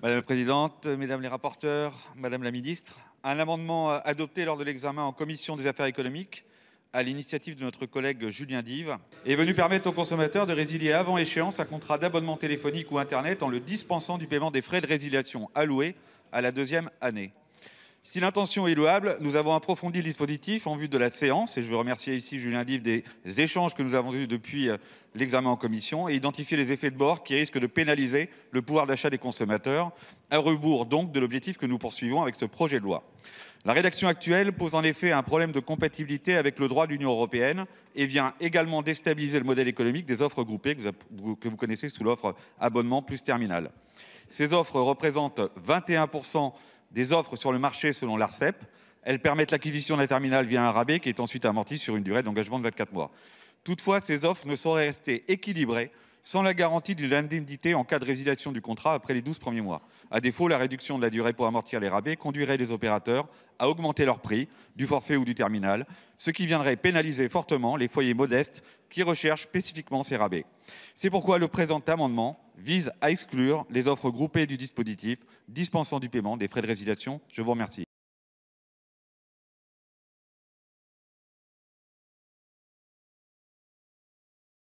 Madame la Présidente, Mesdames les rapporteurs, Madame la Ministre, un amendement euh, adopté lors de l'examen en Commission des affaires économiques à l'initiative de notre collègue Julien Dive, est venu permettre aux consommateurs de résilier avant échéance un contrat d'abonnement téléphonique ou Internet en le dispensant du paiement des frais de résiliation alloués à la deuxième année. Si l'intention est louable, nous avons approfondi le dispositif en vue de la séance, et je veux remercier ici Julien Dive des échanges que nous avons eus depuis euh, l'examen en commission, et identifier les effets de bord qui risquent de pénaliser le pouvoir d'achat des consommateurs, à rebours donc de l'objectif que nous poursuivons avec ce projet de loi. La rédaction actuelle pose en effet un problème de compatibilité avec le droit de l'Union européenne et vient également déstabiliser le modèle économique des offres groupées que vous connaissez sous l'offre abonnement plus terminal. Ces offres représentent 21 des offres sur le marché selon l'ARCEP. Elles permettent l'acquisition d'un terminal terminale via un rabais qui est ensuite amorti sur une durée d'engagement de 24 mois. Toutefois, ces offres ne sauraient rester équilibrées sans la garantie de l'indemnité en cas de résiliation du contrat après les 12 premiers mois. À défaut, la réduction de la durée pour amortir les rabais conduirait les opérateurs à augmenter leur prix du forfait ou du terminal, ce qui viendrait pénaliser fortement les foyers modestes qui recherchent spécifiquement ces rabais. C'est pourquoi le présent amendement vise à exclure les offres groupées du dispositif dispensant du paiement des frais de résiliation. Je vous remercie.